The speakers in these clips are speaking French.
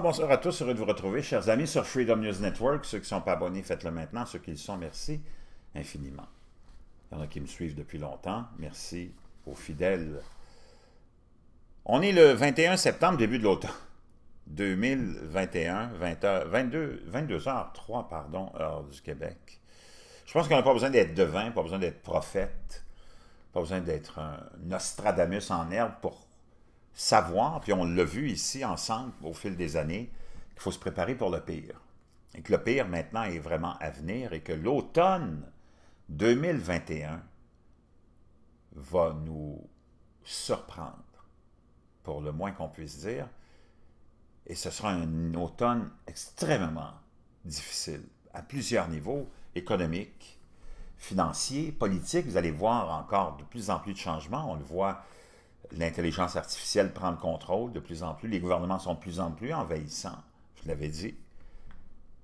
bonsoir à tous. Heureux de vous retrouver, chers amis, sur Freedom News Network. Ceux qui ne sont pas abonnés, faites-le maintenant. Ceux qui le sont, merci infiniment. Il y en a qui me suivent depuis longtemps. Merci aux fidèles. On est le 21 septembre, début de l'automne 2021, 20 heures, 22, 22h03, pardon, heure du Québec. Je pense qu'on n'a pas besoin d'être devin, pas besoin d'être prophète, pas besoin d'être un Nostradamus en herbe pour savoir, puis on l'a vu ici ensemble au fil des années, qu'il faut se préparer pour le pire. Et que le pire maintenant est vraiment à venir et que l'automne 2021 va nous surprendre, pour le moins qu'on puisse dire. Et ce sera un automne extrêmement difficile, à plusieurs niveaux, économique, financier, politique. Vous allez voir encore de plus en plus de changements. On le voit l'intelligence artificielle prend le contrôle de plus en plus. Les gouvernements sont de plus en plus envahissants, je l'avais dit.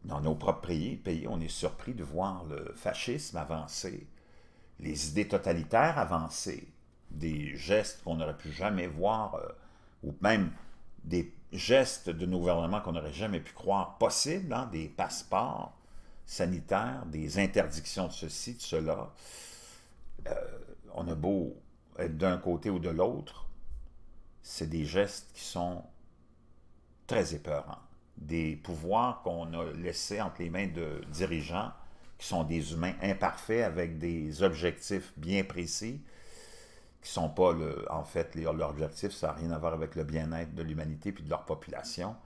Dans nos propres pays, on est surpris de voir le fascisme avancer, les idées totalitaires avancer, des gestes qu'on n'aurait pu jamais voir, euh, ou même des gestes de nos gouvernements qu'on n'aurait jamais pu croire possibles, hein, des passeports sanitaires, des interdictions de ceci, de cela. Euh, on a beau être d'un côté ou de l'autre, c'est des gestes qui sont très épeurants. Des pouvoirs qu'on a laissés entre les mains de dirigeants qui sont des humains imparfaits avec des objectifs bien précis, qui sont pas, le, en fait, les, leur objectif, ça n'a rien à voir avec le bien-être de l'humanité puis de leur population.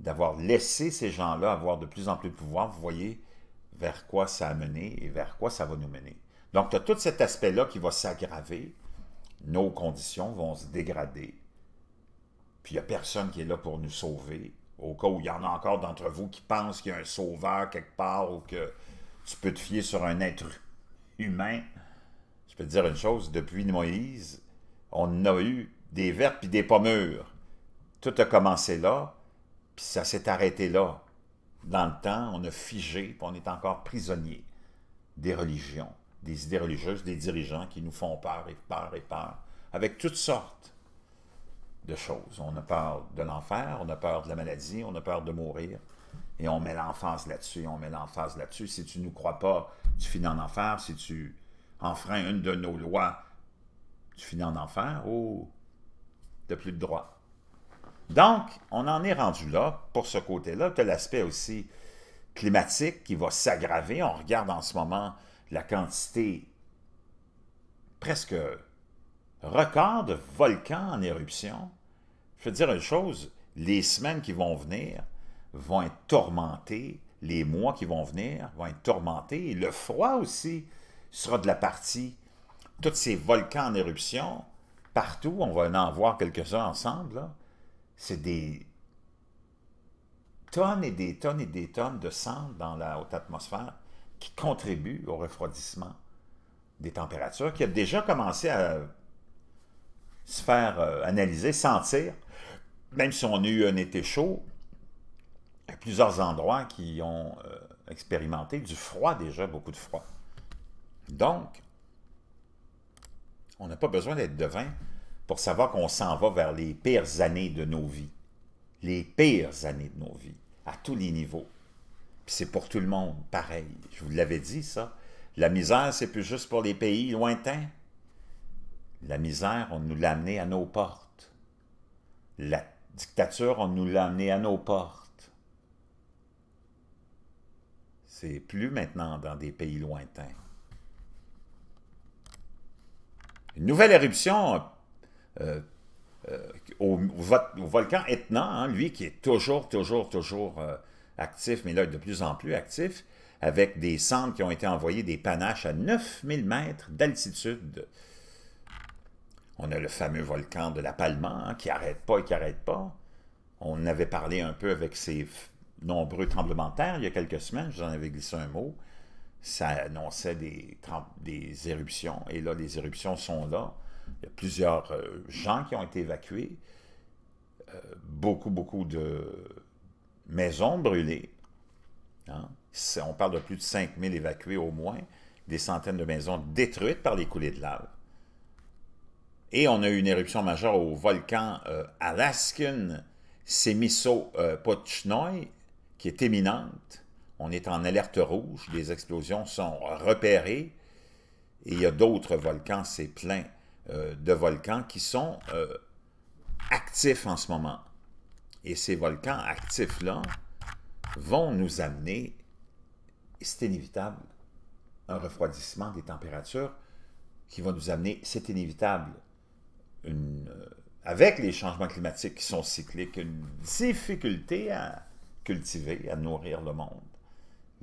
D'avoir laissé ces gens-là avoir de plus en plus de pouvoir, vous voyez vers quoi ça a mené et vers quoi ça va nous mener. Donc, tu as tout cet aspect-là qui va s'aggraver nos conditions vont se dégrader, puis il n'y a personne qui est là pour nous sauver, au cas où il y en a encore d'entre vous qui pensent qu'il y a un sauveur quelque part ou que tu peux te fier sur un être humain. Je peux te dire une chose, depuis Moïse, on a eu des vertes puis des mûres. Tout a commencé là, puis ça s'est arrêté là. Dans le temps, on a figé, puis on est encore prisonnier des religions des idées religieuses, des dirigeants qui nous font peur et peur et peur, avec toutes sortes de choses. On a peur de l'enfer, on a peur de la maladie, on a peur de mourir. Et on met l'enfance là-dessus, on met l'enfance là-dessus. Si tu ne nous crois pas, tu finis en enfer. Si tu enfreins une de nos lois, tu finis en enfer. ou tu plus de droit. Donc, on en est rendu là pour ce côté-là. Tu l'aspect aussi climatique qui va s'aggraver. On regarde en ce moment la quantité presque record de volcans en éruption. Je veux dire une chose, les semaines qui vont venir vont être tourmentées, les mois qui vont venir vont être tourmentés, et le froid aussi sera de la partie. Tous ces volcans en éruption, partout, on va en voir quelques-uns ensemble, c'est des tonnes et des tonnes et des tonnes de sang dans la haute atmosphère qui contribuent au refroidissement des températures, qui a déjà commencé à se faire euh, analyser, sentir, même si on a eu un été chaud, à plusieurs endroits qui ont euh, expérimenté du froid déjà, beaucoup de froid. Donc, on n'a pas besoin d'être devin pour savoir qu'on s'en va vers les pires années de nos vies. Les pires années de nos vies, à tous les niveaux c'est pour tout le monde, pareil. Je vous l'avais dit, ça. La misère, c'est plus juste pour les pays lointains. La misère, on nous l'a amenée à nos portes. La dictature, on nous l'a amenée à nos portes. C'est plus maintenant dans des pays lointains. Une nouvelle éruption euh, euh, au, volcan Etna, hein, lui qui est toujours, toujours, toujours... Euh, actif, mais là, de plus en plus actif, avec des cendres qui ont été envoyées des panaches à 9000 mètres d'altitude. On a le fameux volcan de la Palma hein, qui n'arrête pas et qui n'arrête pas. On avait parlé un peu avec ces nombreux tremblements de terre il y a quelques semaines, j'en avais glissé un mot. Ça annonçait des, des éruptions, et là, les éruptions sont là. Il y a plusieurs euh, gens qui ont été évacués. Euh, beaucoup, beaucoup de maisons brûlées. Hein? On parle de plus de 5000 évacués au moins, des centaines de maisons détruites par les coulées de lave. Et on a eu une éruption majeure au volcan euh, Alaskan, Semiso-Potchnoy, qui est éminente. On est en alerte rouge, les explosions sont repérées. Et il y a d'autres volcans, c'est plein euh, de volcans qui sont euh, actifs en ce moment. Et ces volcans actifs-là vont nous amener, c'est inévitable, un refroidissement des températures qui va nous amener, c'est inévitable, euh, avec les changements climatiques qui sont cycliques, une difficulté à cultiver, à nourrir le monde.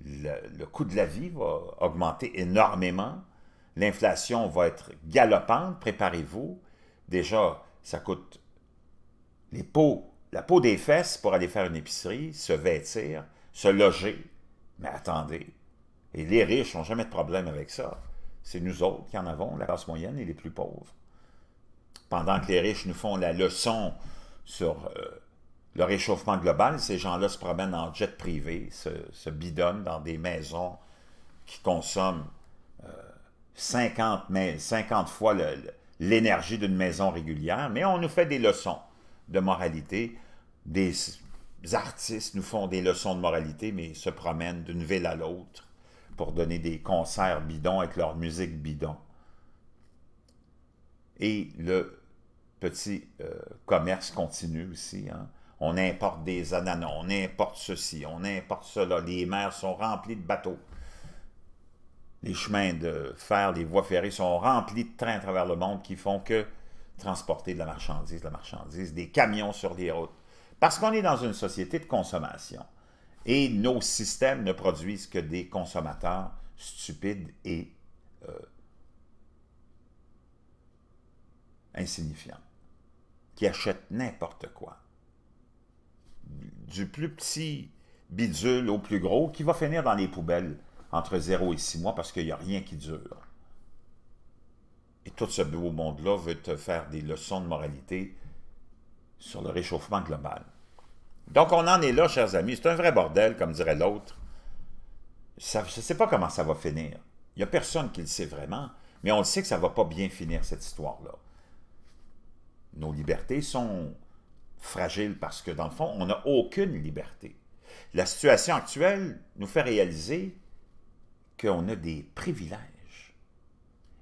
Le, le coût de la vie va augmenter énormément. L'inflation va être galopante, préparez-vous. Déjà, ça coûte les pots la peau des fesses pour aller faire une épicerie, se vêtir, se loger. Mais attendez, et les riches n'ont jamais de problème avec ça. C'est nous autres qui en avons, la classe moyenne et les plus pauvres. Pendant que les riches nous font la leçon sur euh, le réchauffement global, ces gens-là se promènent en jet privé, se, bidonnent dans des maisons qui consomment 50, euh, mais 50 fois l'énergie d'une maison régulière, mais on nous fait des leçons de moralité. Des artistes nous font des leçons de moralité, mais se promènent d'une ville à l'autre pour donner des concerts bidons avec leur musique bidon. Et le petit euh, commerce continue aussi. Hein. On importe des ananas, on importe ceci, on importe cela. Les mers sont remplies de bateaux. Les chemins de fer, les voies ferrées sont remplies de trains à travers le monde qui font que transporter de la marchandise, de la marchandise, des camions sur les routes. Parce qu'on est dans une société de consommation et nos systèmes ne produisent que des consommateurs stupides et euh, insignifiants qui achètent n'importe quoi. Du plus petit bidule au plus gros qui va finir dans les poubelles entre 0 et 6 mois parce qu'il n'y a rien qui dure. Et tout ce beau monde-là veut te faire des leçons de moralité sur le réchauffement global. Donc, on en est là, chers amis. C'est un vrai bordel, comme dirait l'autre. je ne sais pas comment ça va finir. Il n'y a personne qui le sait vraiment, mais on le sait que ça ne va pas bien finir, cette histoire-là. Nos libertés sont fragiles parce que, dans le fond, on n'a aucune liberté. La situation actuelle nous fait réaliser qu'on a des privilèges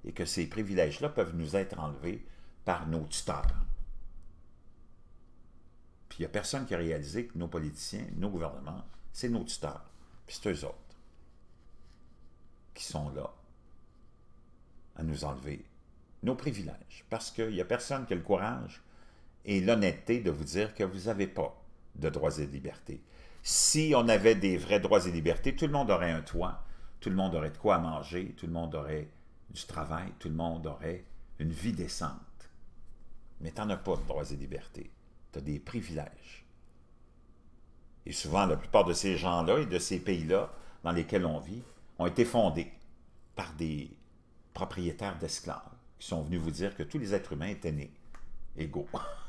et que ces privilèges-là peuvent nous être enlevés par nos tuteurs. Puis il n'y a personne qui a réalisé que nos politiciens, nos gouvernements, c'est nos tuteurs, puis c'est eux autres qui sont là à nous enlever nos privilèges, parce qu'il n'y a personne qui a le courage et l'honnêteté de vous dire que vous n'avez pas de droits et de libertés. Si on avait des vrais droits et libertés, tout le monde aurait un toit, tout le monde aurait de quoi manger, tout le monde aurait du travail, tout le monde aurait une vie décente. Mais tu n'en as pas de droits et libertés. Tu as des privilèges. Et souvent, la plupart de ces gens-là et de ces pays-là dans lesquels on vit ont été fondés par des propriétaires d'esclaves qui sont venus vous dire que tous les êtres humains étaient nés égaux.